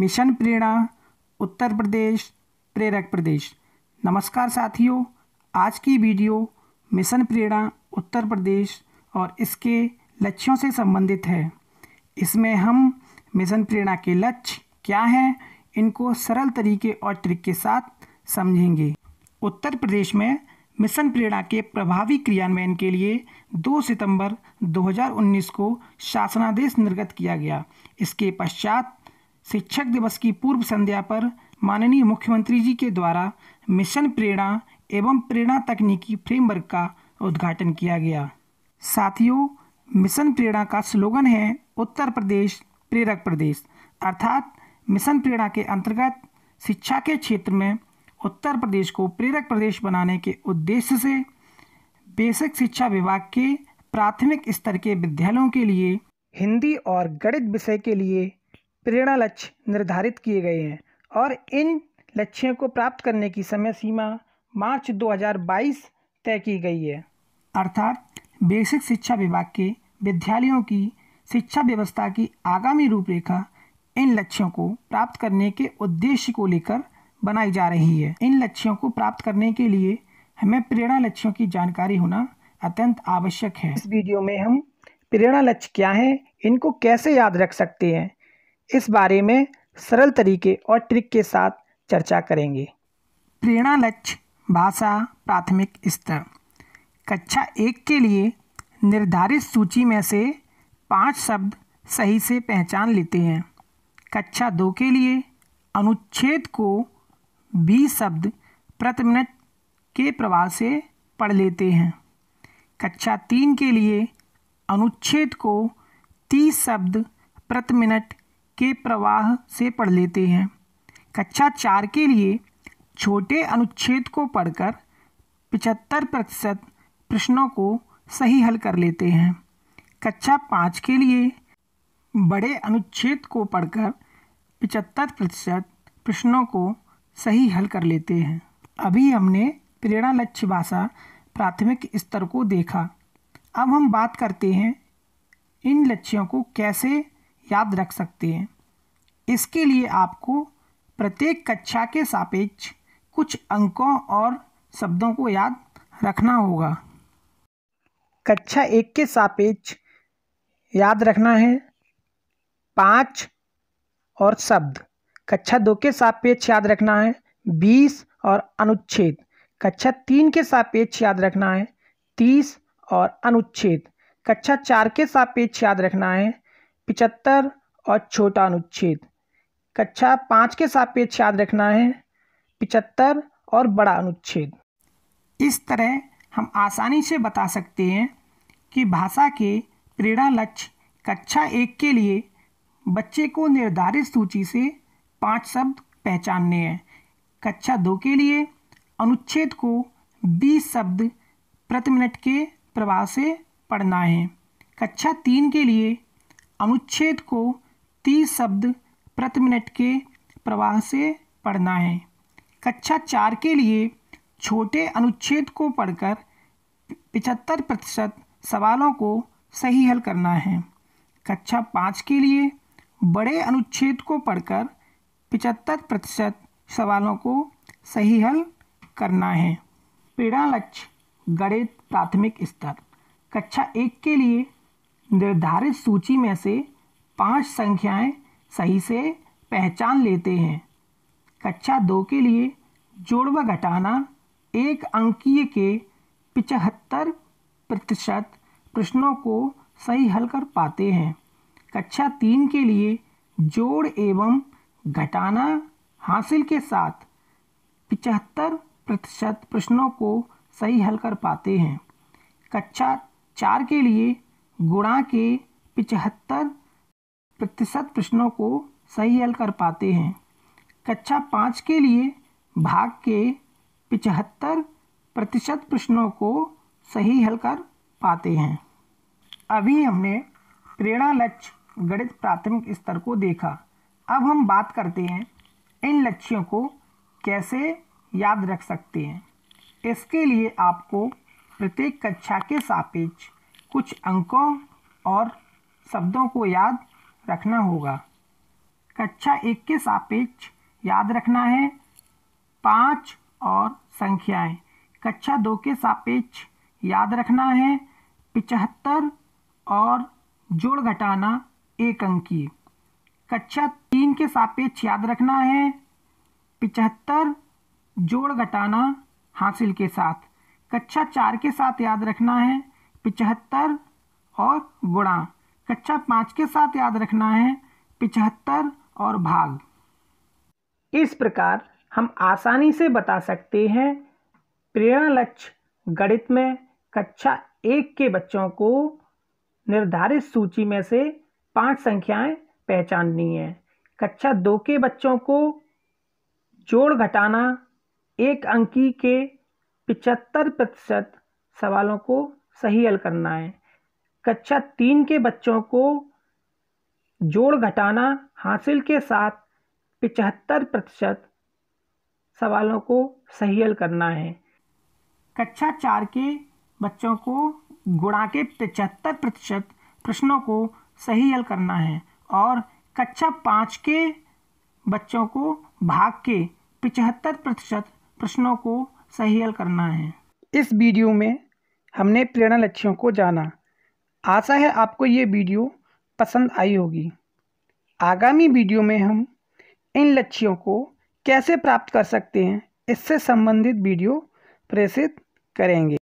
mission प्रेरणा उत्तर प्रदेश प्रेरक प्रदेश नमस्कार साथियों आज की वीडियो मिशन प्रेरणा उत्तर प्रदेश और इसके लक्ष्यों से संबंधित है इसमें हम मिशन प्रेरणा के लक्ष्य क्या हैं इनको सरल तरीके और ट्रिक के साथ समझेंगे उत्तर प्रदेश में मिशन प्रेरणा के प्रभावी क्रियान्वयन के लिए 2 सितंबर 2019 को शासनादेश निर्गत किया गया इसके पश्चात शिक्षक दिवस की पूर्व संध्या पर माननीय मुख्यमंत्री जी के द्वारा मिशन प्रेरणा एवं प्रेरणा तकनीकी फ्रेमवर्क का उद्घाटन किया गया साथियों मिशन प्रेरणा का स्लोगन है उत्तर प्रदेश प्रेरक प्रदेश अर्थात मिशन प्रेरणा के अंतर्गत शिक्षा के क्षेत्र में उत्तर प्रदेश को प्रेरक प्रदेश बनाने के उद्देश्य से बेसिक शिक्षा विभाग के प्राथमिक स्तर के विद्यालयों के लिए हिंदी और गणित विषय के लिए प्रेरणा लक्ष्य निर्धारित किए गए हैं और इन लक्ष्यों को प्राप्त करने की समय सीमा मार्च 2022 तय की गई है अर्थात बेसिक शिक्षा विभाग के विद्यालयों की शिक्षा व्यवस्था की आगामी रूपरेखा इन लक्ष्यों को प्राप्त करने के उद्देश्य को लेकर बनाई जा रही है इन लक्ष्यों को प्राप्त करने के लिए हमें प्रेरणा लक्ष्यों की जानकारी होना अत्यंत आवश्यक है इस वीडियो में हम प्रेरणा लक्ष्य क्या है इनको कैसे याद रख सकते हैं इस बारे में सरल तरीके और ट्रिक के साथ चर्चा करेंगे प्रेरणा लक्ष्य भाषा प्राथमिक स्तर कक्षा एक के लिए निर्धारित सूची में से पांच शब्द सही से पहचान लेते हैं कक्षा दो के लिए अनुच्छेद को बीस शब्द प्रति मिनट के प्रवाह से पढ़ लेते हैं कक्षा तीन के लिए अनुच्छेद को तीस शब्द प्रति मिनट के प्रवाह से पढ़ लेते हैं कक्षा चार के लिए छोटे अनुच्छेद को पढ़कर पिचहत्तर प्रतिशत प्रश्नों को सही हल कर लेते हैं कक्षा पाँच के लिए बड़े अनुच्छेद को पढ़कर पिचहत्तर प्रतिशत प्रश्नों को सही हल कर लेते हैं अभी हमने प्रेरणा लक्ष्य भाषा प्राथमिक स्तर को देखा अब हम बात करते हैं इन लक्ष्यों को कैसे याद रख सकते हैं इसके लिए आपको प्रत्येक कक्षा के सापेक्ष कुछ अंकों और शब्दों को याद रखना होगा कक्षा एक के सापेक्ष याद रखना है पाँच और शब्द कक्षा दो के सापेक्ष याद रखना है बीस और अनुच्छेद कक्षा तीन के सापेक्ष याद रखना है तीस और अनुच्छेद कक्षा चार के सापेक्ष याद रखना है पिचहत्तर और छोटा अनुच्छेद कक्षा पाँच के सापेक्ष याद रखना है पिचहत्तर और बड़ा अनुच्छेद इस तरह हम आसानी से बता सकते हैं कि भाषा के प्रेरणा लक्ष्य कक्षा एक के लिए बच्चे को निर्धारित सूची से पांच शब्द पहचानने हैं कक्षा दो के लिए अनुच्छेद को बीस शब्द प्रति मिनट के प्रभाव से पढ़ना है कक्षा तीन के लिए अनुच्छेद को तीस शब्द प्रति मिनट के प्रवाह से पढ़ना है कक्षा चार के लिए छोटे अनुच्छेद को पढ़कर पिचहत्तर प्रतिशत सवालों को सही हल करना है कक्षा पाँच के लिए बड़े अनुच्छेद को पढ़कर पिचहत्तर प्रतिशत सवालों को सही हल करना है पीड़ा लक्ष्य गणित प्राथमिक स्तर कक्षा एक के लिए निर्धारित सूची में से पांच संख्याएं सही से पहचान लेते हैं कक्षा दो के लिए जोड़ व घटाना एक अंकीय के पिचहत्तर प्रतिशत प्रश्नों को सही हल कर पाते हैं कक्षा तीन के लिए जोड़ एवं घटाना हासिल के साथ पिचहत्तर प्रतिशत प्रश्नों को सही हल कर पाते हैं कक्षा चार के लिए गुणा के पिचहत्तर प्रतिशत प्रश्नों को सही हल कर पाते हैं कक्षा पाँच के लिए भाग के पिचहत्तर प्रतिशत प्रश्नों को सही हल कर पाते हैं अभी हमने प्रेरणा लक्ष्य गणित प्राथमिक स्तर को देखा अब हम बात करते हैं इन लक्ष्यों को कैसे याद रख सकते हैं इसके लिए आपको प्रत्येक कक्षा के सापेक्ष कुछ अंकों और शब्दों को याद रखना होगा कक्षा एक के सापेक्ष याद रखना है पाँच और संख्याएं कक्षा दो के सापेक्ष याद रखना है पिचहत्तर और जोड़ घटाना एक अंकी कक्षा तीन के सापेक्ष याद रखना है पिचहत्तर जोड़ घटाना हासिल के साथ कक्षा चार के साथ याद रखना है पिचहत्तर और गुणा कक्षा पाँच के साथ याद रखना है पिचहत्तर और भाग इस प्रकार हम आसानी से बता सकते हैं प्रेरणा लक्ष्य गणित में कक्षा एक के बच्चों को निर्धारित सूची में से पांच संख्याएं पहचाननी है कक्षा दो के बच्चों को जोड़ घटाना एक अंकी के पिचहत्तर प्रतिशत सवालों को सही हल करना है कक्षा तीन के बच्चों को जोड़ घटाना हासिल के साथ पिचहत्तर प्रतिशत सवालों को सही हल करना है कक्षा चार के बच्चों को गुणा के पचहत्तर प्रतिशत प्रश्नों को सही हल करना है और कक्षा पाँच के बच्चों को भाग के पचहत्तर प्रतिशत प्रश्नों को सही हल करना है इस वीडियो में हमने प्रेरणा लक्ष्यों को जाना आशा है आपको ये वीडियो पसंद आई होगी आगामी वीडियो में हम इन लक्ष्यों को कैसे प्राप्त कर सकते हैं इससे संबंधित वीडियो प्रेषित करेंगे